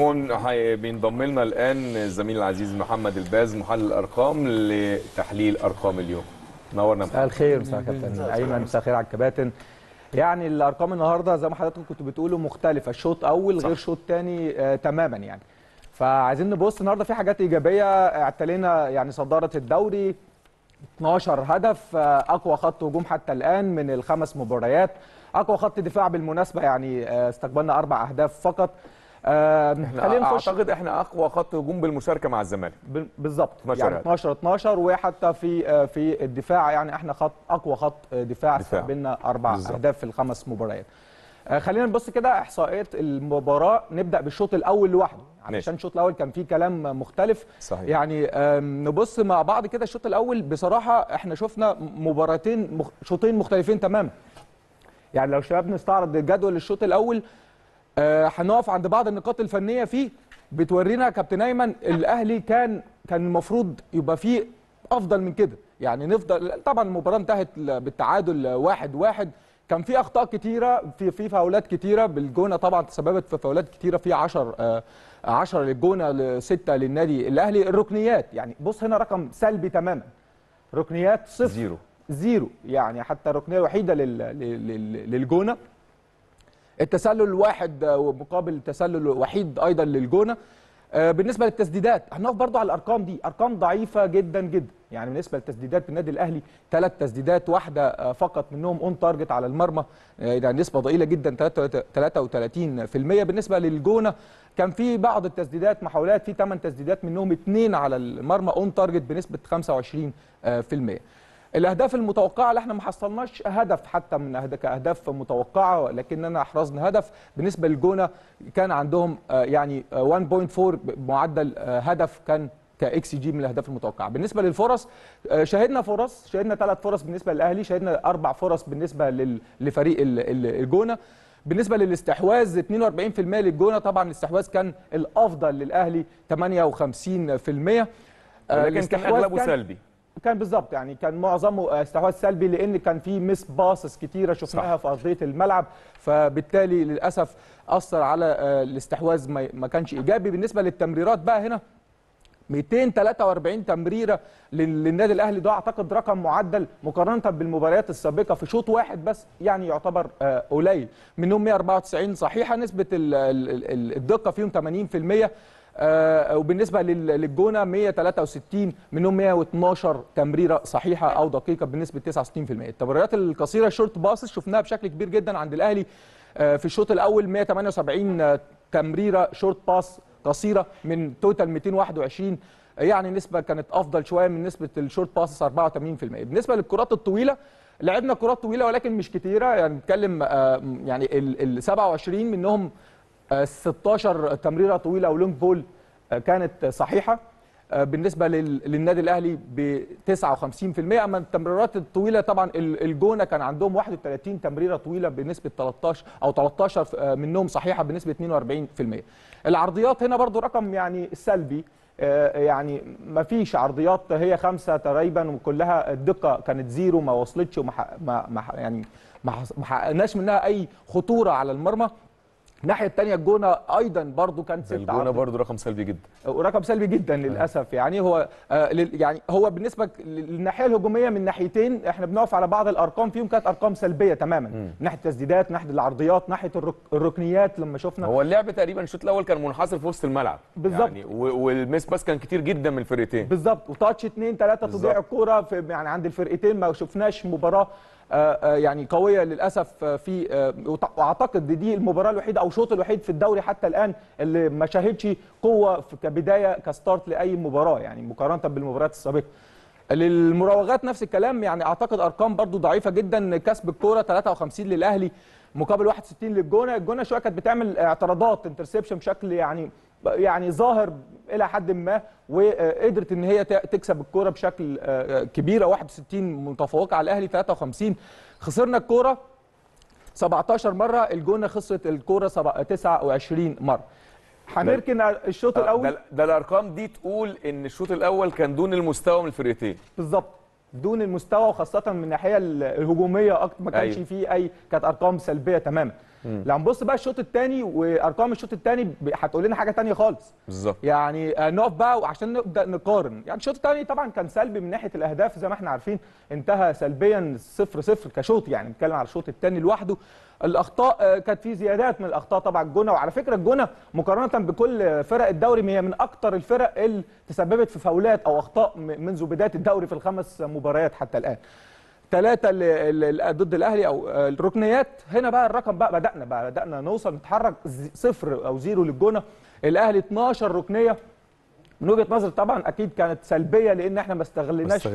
هون بينضم لنا الان الزميل العزيز محمد الباز محلل الارقام لتحليل ارقام اليوم نورنا مساء الخير مساء كابتن ايمن مساء الخير على الكباتن يعني الارقام النهارده زي ما حضراتكم كنتوا بتقولوا مختلفه شوط اول غير شوط ثاني آه تماما يعني فعايزين نبص النهارده في حاجات ايجابيه اعتلينا يعني صداره الدوري 12 هدف آه، اقوى خط هجوم حتى الان من الخمس مباريات اقوى خط دفاع بالمناسبه يعني آه، استقبلنا اربع اهداف فقط آه، خلينا نخش اعتقد احنا اقوى خط هجوم بالمشاركه مع الزمالك بالظبط يعني 12 12 وحتى في آه، في الدفاع يعني احنا خط اقوى خط آه، دفاع, دفاع. بينا اربع بالزبط. اهداف في الخمس مباريات خلينا نبص كده احصائيات المباراه نبدا بالشوط الاول لوحده علشان يعني الشوط الاول كان فيه كلام مختلف صحيح. يعني نبص مع بعض كده الشوط الاول بصراحه احنا شفنا مباراتين شوطين مختلفين تماما يعني لو شباب نستعرض جدول الشوط الاول آه، هنقف عند بعض النقاط الفنيه فيه بتورينا كابتن ايمن الاهلي كان كان المفروض يبقى فيه افضل من كده يعني نفضل طبعا المباراه انتهت بالتعادل واحد واحد كان في اخطاء كتيره في في فاولات كتيره بالجونه طبعا تسببت في فاولات كتيره في 10 10 آه، للجونه سته للنادي الاهلي الركنيات يعني بص هنا رقم سلبي تماما ركنيات صفر زيرو زيرو يعني حتى الركنيه الوحيده للجونه التسلل واحد آه، مقابل تسلل وحيد ايضا للجونه آه، بالنسبه للتسديدات هنقف برضه على الارقام دي ارقام ضعيفه جدا جدا يعني بالنسبه للتسديدات بالنادي الاهلي ثلاث تسديدات واحده آه، فقط منهم اون تارجت على المرمى يعني نسبه ضئيله جدا 33% بالنسبه للجونه كان في بعض التسديدات محاولات في ثمان تسديدات منهم اثنين على المرمى اون تارجت بنسبه 25% الاهداف المتوقعه اللي احنا ما حصلناش هدف حتى من اهداف متوقعه لكننا احرزنا هدف بالنسبه للجونه كان عندهم آه، يعني 1.4 آه، معدل آه، هدف كان كاكس جي من الاهداف المتوقعه بالنسبه للفرص شهدنا فرص شهدنا ثلاث فرص بالنسبه للاهلي شهدنا اربع فرص بالنسبه لفريق الجونه بالنسبه للاستحواذ 42% للجونه طبعا الاستحواذ كان الافضل للاهلي 58% لكن كان اغلبه سلبي كان بالظبط يعني كان معظمه آه، استحواذ سلبي لان كان في مس باصص كتيره شفناها في ارضيه الملعب فبالتالي للاسف اثر على آه، الاستحواذ ما كانش ايجابي بالنسبه للتمريرات بقى هنا 243 تمريره للنادي الاهلي ده اعتقد رقم معدل مقارنه بالمباريات السابقه في شوط واحد بس يعني يعتبر آه، قليل منهم 194 صحيحه نسبه الدقه فيهم 80% آه، وبالنسبه للجونه 163 منهم 112 تمريره صحيحه او دقيقه بنسبه 69% التمريرات القصيره شورت باسس شفناها بشكل كبير جدا عند الاهلي آه، في الشوط الاول 178 آه، تمريره شورت باس قصيره من توتال 221 يعني نسبه كانت افضل شويه من نسبه الشورت باس 84% بالنسبه للكرات الطويله لعبنا كرات طويله ولكن مش كتيره يعني نتكلم يعني ال 27 منهم 16 تمريره طويله او لونج بول آه، كانت صحيحه آه، بالنسبه للنادي الاهلي ب 59% اما التمريرات الطويله طبعا الجونه كان عندهم 31 تمريره طويله بنسبه 13 او 13 آه، منهم صحيحه بنسبه 42% العرضيات هنا برضو رقم يعني سلبي يعني ما فيش عرضيات هي خمسه تقريبا وكلها الدقه كانت زيرو ما وصلتش وما ما يعني ما حققناش منها اي خطوره على المرمى الناحيه الثانيه الجونه ايضا برضو كان ست الجونه برضو رقم سلبي جدا رقم سلبي جدا آه. للاسف يعني هو آه، يعني هو بالنسبه للناحيه الهجوميه من ناحيتين احنا بنقف على بعض الارقام فيهم كانت ارقام سلبيه تماما من ناحيه التسديدات ناحيه العرضيات ناحيه الركنيات لما شفنا هو اللعب تقريبا الشوط الاول كان منحصر في وسط الملعب بالظبط يعني والميس باس كان كتير جدا من الفرقتين بالظبط وتاتش اثنين ثلاثه تضيع الكوره يعني عند الفرقتين ما شفناش مباراه آه، آه، يعني قويه للاسف آه، في واعتقد دي المباراه الوحيده او الشوط الوحيد في الدوري حتى الان اللي ما شاهدش قوه كبدايه كستارت لاي مباراه يعني مقارنه بالمباريات السابقه للمراوغات نفس الكلام يعني اعتقد ارقام برضو ضعيفه جدا كسب الكوره 53 للاهلي مقابل 61 للجونه الجونه شويه كانت بتعمل اعتراضات انترسبشن بشكل يعني يعني ظاهر الى حد ما وقدرت ان هي تكسب الكوره بشكل آه، كبيره 61 متفوقه على الاهلي 53 خسرنا الكوره 17 مره الجونه خسرت الكوره 29 مره هنركن الشوط آه، الاول ده, ده الارقام دي تقول ان الشوط الاول كان دون المستوى من الفرقتين بالظبط دون المستوى وخاصه من الناحيه الهجوميه اكتر ما كانش أيوه. فيه اي كانت ارقام سلبيه تماما لو هنبص بقى الشوط الثاني وارقام الشوط الثاني هتقول لنا حاجه ثانيه خالص بالظبط يعني آه، نقف بقى وعشان نبدا نقارن يعني الشوط الثاني طبعا كان سلبي من ناحيه الاهداف زي ما احنا عارفين انتهى سلبيا 0 0 كشوط يعني بنتكلم على الشوط الثاني لوحده الاخطاء آه، كانت في زيادات من الاخطاء طبعا الجونه وعلى فكره الجونه مقارنه بكل فرق الدوري هي من اكثر الفرق اللي تسببت في فاولات او اخطاء منذ بدايه الدوري في الخمس مباريات حتى الان ثلاثة ضد الاهلي او الركنيات هنا بقى الرقم بقى بدانا بقى بدانا نوصل نتحرك صفر او زيرو للجونه الاهلي 12 ركنيه من وجهه نظري طبعا اكيد كانت سلبيه لان احنا ما استغلناش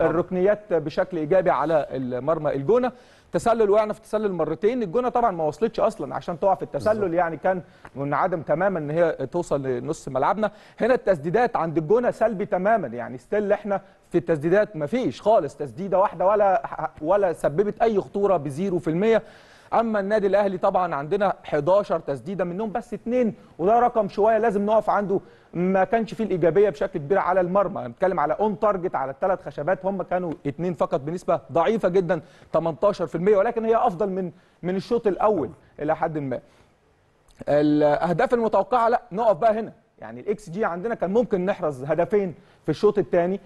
الركنيات بشكل ايجابي على مرمى الجونه تسلل وقعنا في تسلل مرتين الجونه طبعا ما وصلتش اصلا عشان تقع في التسلل بالزبط. يعني كان منعدم تماما ان هي توصل لنص ملعبنا هنا التسديدات عند الجونه سلبي تماما يعني ستيل احنا في التسديدات ما فيش خالص تسديده واحده ولا ولا سببت اي خطوره بزيرو في المية اما النادي الاهلي طبعا عندنا 11 تسديده منهم بس اثنين وده رقم شويه لازم نقف عنده ما كانش فيه الايجابيه بشكل كبير على المرمى بنتكلم على اون تارجت على الثلاث خشبات هم كانوا اثنين فقط بنسبه ضعيفه جدا 18% ولكن هي افضل من من الشوط الاول الى حد ما الاهداف المتوقعه لا نقف بقى هنا يعني الاكس جي عندنا كان ممكن نحرز هدفين في الشوط الثاني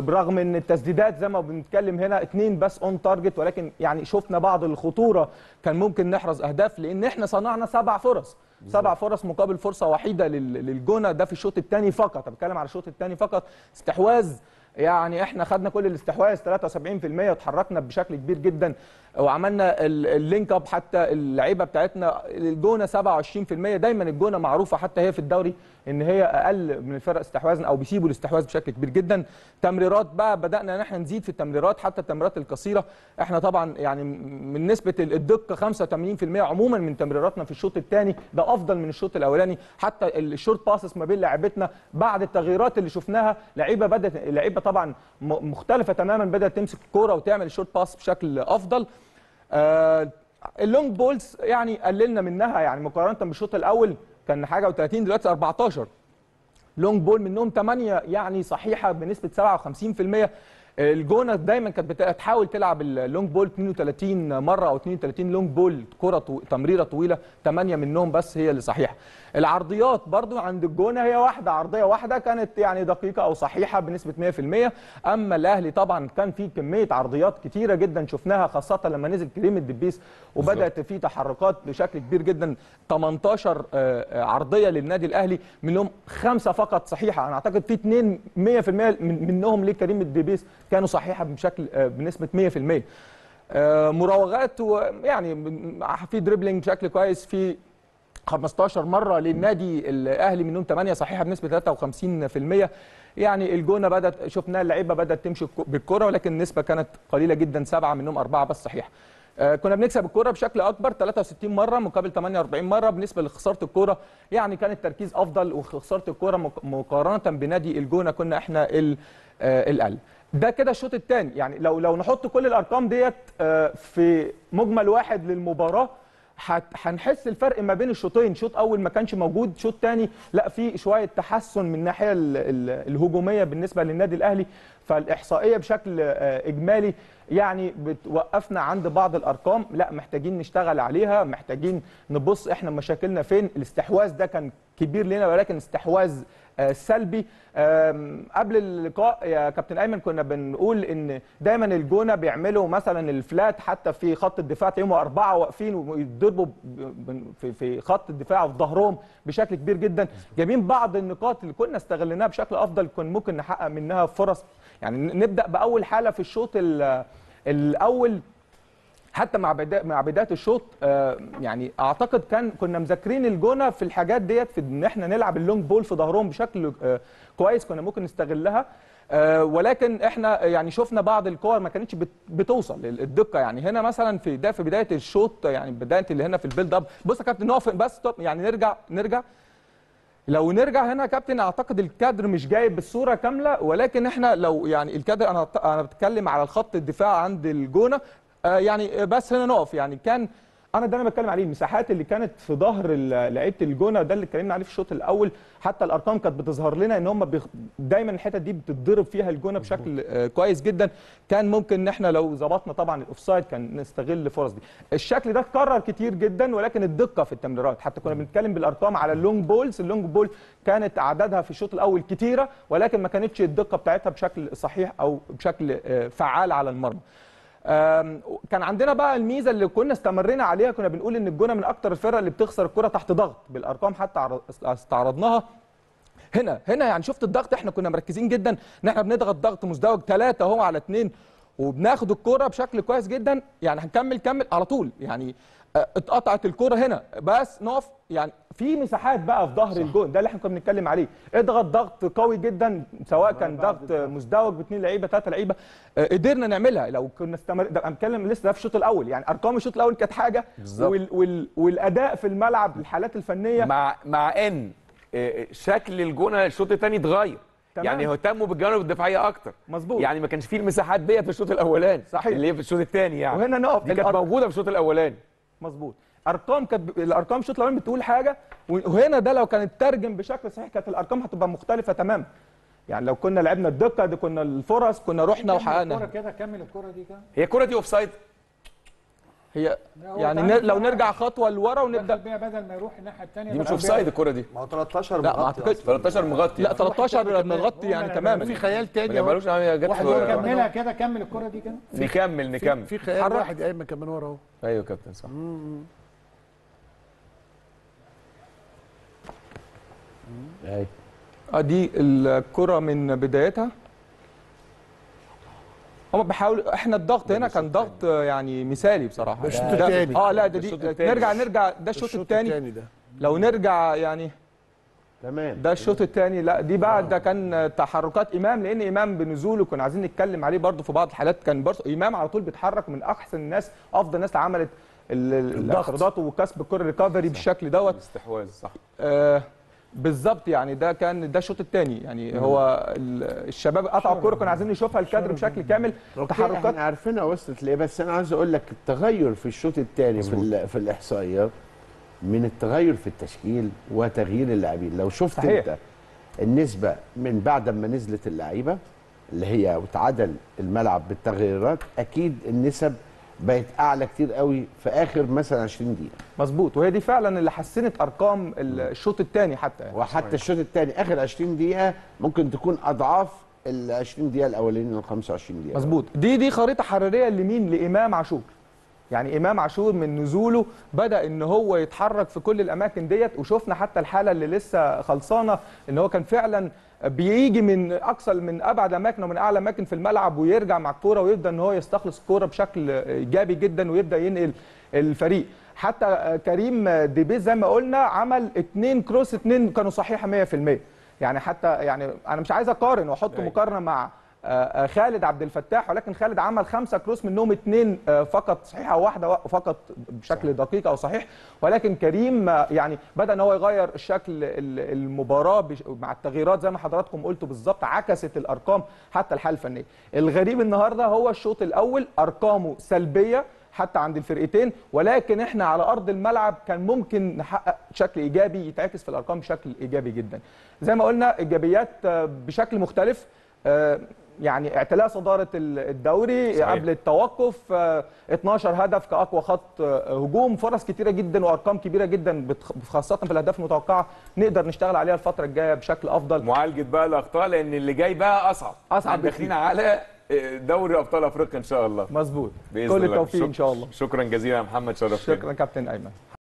برغم ان التسديدات زي ما بنتكلم هنا اتنين بس اون تارجت ولكن يعني شفنا بعض الخطوره كان ممكن نحرز اهداف لان احنا صنعنا سبع فرص سبع فرص مقابل فرصه وحيده للجونه ده في الشوط الثاني فقط بتكلم على الشوط الثاني فقط استحواذ يعني احنا خدنا كل الاستحواذ 73% وتحركنا بشكل كبير جدا وعملنا اللينك اب حتى اللعيبه بتاعتنا الجونه 27% دايما الجونه معروفه حتى هي في الدوري ان هي اقل من الفرق استحواذا او بيسيبوا الاستحواذ بشكل كبير جدا تمريرات بقى بدانا ان احنا نزيد في التمريرات حتى التمريرات القصيره احنا طبعا يعني من نسبه الدقه 85% عموما من تمريراتنا في الشوط الثاني ده افضل من الشوط الاولاني حتى الشورت باسس ما بين لاعبتنا بعد التغييرات اللي شفناها لعيبه بدات لعيبه طبعا مختلفه تماما بدات تمسك الكوره وتعمل الشورت باس بشكل افضل آه اللونج بولز يعني قللنا منها يعني مقارنه بالشوط الاول كان حاجه و30 دلوقتي 14 لونج بول منهم 8 يعني صحيحه بنسبه 57% الجونه دايما كانت بتحاول تلعب اللونج بول 32 مره او 32 لونج بول كره طو... تمريره طويله 8 منهم بس هي اللي صحيحه العرضيات برضو عند الجونه هي واحده عرضيه واحده كانت يعني دقيقه او صحيحه بنسبه 100% اما الاهلي طبعا كان في كميه عرضيات كثيره جدا شفناها خاصه لما نزل كريم الدبيس وبدات في تحركات بشكل كبير جدا 18 آه، آه، عرضيه للنادي الاهلي منهم خمسه فقط صحيحه انا اعتقد في اثنين 100% منهم لكريم الدبيس كانوا صحيحه بشكل آه، بنسبه 100% آه، مراوغات ويعني في دريبلينج بشكل كويس في 15 مره للنادي الاهلي منهم 8 صحيحه بنسبه 53% يعني الجونه بدات شفناها اللعيبه بدات تمشي بالكره ولكن النسبه كانت قليله جدا سبعه منهم اربعه بس صحيحه آه، كنا بنكسب الكره بشكل اكبر 63 مره مقابل 48 مره بالنسبه لخساره الكره يعني كان التركيز افضل وخساره الكره مقارنه بنادي الجونه كنا احنا الاقل ده كده الشوط الثاني يعني لو لو نحط كل الارقام ديت آه، في مجمل واحد للمباراه هنحس الفرق ما بين الشوطين شوط اول ما كانش موجود شوط ثاني لا في شويه تحسن من الناحيه الهجوميه بالنسبه للنادي الاهلي فالاحصائيه بشكل آه، اجمالي يعني بتوقفنا عند بعض الارقام لا محتاجين نشتغل عليها محتاجين نبص احنا مشاكلنا فين الاستحواذ ده كان كبير لنا ولكن استحواذ آه، سلبي قبل اللقاء يا كابتن ايمن كنا بنقول ان دايما الجونه بيعملوا مثلا الفلات حتى في خط الدفاع تلاقيهم اربعه واقفين ويتضربوا في خط الدفاع في ظهرهم بشكل كبير جدا جايبين بعض النقاط اللي كنا استغليناها بشكل افضل كان ممكن نحقق منها فرص يعني نبدا باول حاله في الشوط الاول حتى مع مع بدايه الشوط آه، يعني اعتقد كان كنا مذاكرين الجونه في الحاجات ديت في ان احنا نلعب اللونج بول في ظهرهم بشكل آه، كويس كنا ممكن نستغلها آه، ولكن احنا يعني شفنا بعض الكور ما كانتش بتوصل الدقه يعني هنا مثلا في ده في بدايه الشوط يعني بدايه اللي هنا في البيلد اب بص يا كابتن نقف بس يعني نرجع نرجع لو نرجع هنا يا كابتن اعتقد الكادر مش جايب بالصوره كامله ولكن احنا لو يعني الكادر انا انا بتكلم على الخط الدفاع عند الجونه آه، يعني آه، بس هنا نقف يعني كان انا ده انا بتكلم عليه المساحات اللي كانت في ظهر لعيبه الجونه ده اللي اتكلمنا عليه في الشوط الاول حتى الارقام كانت بتظهر لنا ان هم بيخ... دايما الحتت دي بتتضرب فيها الجونه بشكل آه، كويس جدا كان ممكن ان احنا لو ظبطنا طبعا الاوفسايد كان نستغل الفرص دي الشكل ده اتكرر كتير جدا ولكن الدقه في التمريرات حتى كنا بنتكلم بالارقام على اللونج بولز اللونج بول كانت اعدادها في الشوط الاول كتيره ولكن ما كانتش الدقه بتاعتها بشكل صحيح او بشكل فعال على المرمى كان عندنا بقى الميزه اللي كنا استمرينا عليها كنا بنقول ان الجونه من اكتر الفرق اللي بتخسر الكره تحت ضغط بالارقام حتى استعرضناها هنا هنا يعني شفت الضغط احنا كنا مركزين جدا ان احنا بنضغط ضغط مزدوج ثلاثة اهو على اثنين وبناخد الكرة بشكل كويس جدا يعني هنكمل كمل على طول يعني آه، اتقطعت الكره هنا بس نقف يعني في مساحات بقى في ظهر الجون ده اللي احنا كنا بنتكلم عليه اضغط ضغط قوي جدا سواء كان ضغط مزدوج باثنين لعيبه ثلاثه لعيبه اه قدرنا نعملها لو كنا استمر ده بنتكلم لسه ده في الشوط الاول يعني ارقام الشوط الاول كانت حاجه وال... وال... والاداء في الملعب الحالات الفنيه مع مع ان آه، شكل الجونه الشوط الثاني اتغير تمام. يعني اهتموا بالجوانب الدفاعيه اكتر مظبوط يعني ما كانش فيه المساحات ديت في الشوط الاولاني صحيح اللي هي في الشوط الثاني يعني وهنا نقف دي كانت موجوده في الشوط الاولاني مظبوط ارقام كانت الارقام الشوط الاول بتقول حاجه وهنا ده لو كان اترجم بشكل صحيح كانت الارقام هتبقى مختلفه تماما يعني لو كنا لعبنا الدقه دي كنا الفرص كنا رحنا وحققنا الكره كده كمل الكره دي كده هي الكره دي اوف سايد هي يعني لو نرجع خطوه لورا ونبدا بدل ما يروح الناحيه الثانيه دي مش اوف سايد الكوره دي ما هو 13 لا ما اعتقدش 13 مغطي لا 13 مغطي يعني تماما في خيال ثاني ما ملوش واحد كملها كده كمل الكوره دي كده نكمل نكمل في خيال واحد قايم كمان ورا اهو ايوه كابتن صح ايوه ادي الكره من بدايتها هم بيحاولوا احنا الضغط هنا كان ضغط يعني مثالي بصراحه الشوط يعني الثاني اه لا ده دي نرجع نرجع ده الشوط الثاني لو نرجع يعني تمام ده الشوط الثاني لا دي بعد آه. ده كان تحركات امام لان امام بنزوله كنا عايزين نتكلم عليه برده في بعض الحالات كان برده امام على طول بيتحرك من احسن الناس افضل ناس عملت الضغط وكسب الكره ريكفري بالشكل دوت الاستحواذ صح آه بالظبط يعني ده كان ده الشوط الثاني يعني مم. هو الشباب قطعوا الكوره كانوا عايزين نشوفها الكادر بشكل كامل تحركات احنا عارفينها وصلت ليه بس انا عايز اقول لك التغير في الشوط الثاني في, في الاحصائيات من التغير في التشكيل وتغيير اللاعبين لو شفت صحيح. انت النسبه من بعد ما نزلت اللعيبه اللي هي وتعادل الملعب بالتغييرات اكيد النسب بقت اعلى كتير قوي في اخر مثلا 20 دقيقه مظبوط وهي دي فعلا اللي حسنت ارقام الشوط الثاني حتى يعني. وحتى الشوط الثاني اخر 20 دقيقه ممكن تكون اضعاف ال 20 دقيقه الاولين ال 25 دقيقه مظبوط دي دي خريطه حراريه لمين لامام عاشور يعني امام عاشور من نزوله بدا ان هو يتحرك في كل الاماكن ديت وشفنا حتى الحاله اللي لسه خلصانه ان هو كان فعلا بيجي من اقصى من ابعد اماكن ومن اعلى اماكن في الملعب ويرجع مع الكوره ويبدا ان هو يستخلص الكوره بشكل ايجابي جدا ويبدا ينقل الفريق حتى كريم ديبي زي ما قلنا عمل اثنين كروس اثنين كانوا صحيحه 100% يعني حتى يعني انا مش عايز اقارن واحط أيوة. مقارنه مع آه، آه، خالد عبد الفتاح ولكن خالد عمل خمسه كروس منهم اثنين آه، فقط صحيحه واحده فقط بشكل دقيق او صحيح ولكن كريم يعني بدا ان هو يغير شكل المباراه مع التغييرات زي ما حضراتكم قلتوا بالظبط عكست الارقام حتى الحاله الفنيه الغريب النهارده هو الشوط الاول ارقامه سلبيه حتى عند الفرقتين ولكن احنا على ارض الملعب كان ممكن نحقق شكل ايجابي يتعكس في الارقام بشكل ايجابي جدا زي ما قلنا ايجابيات بشكل مختلف يعني اعتلاء صداره الدوري صحيح. قبل التوقف 12 آه، هدف كاقوى خط آه، هجوم فرص كتيره جدا وارقام كبيره جدا خاصه في الاهداف المتوقعه نقدر نشتغل عليها الفتره الجايه بشكل افضل معالجه بقى الاخطاء لان اللي جاي بقى اصعب اصعب داخلين على آه، دوري ابطال افريقيا ان شاء الله مظبوط كل التوفيق ان شاء الله شكرا جزيلا يا محمد شرفتنا شكرا كابتن ايمن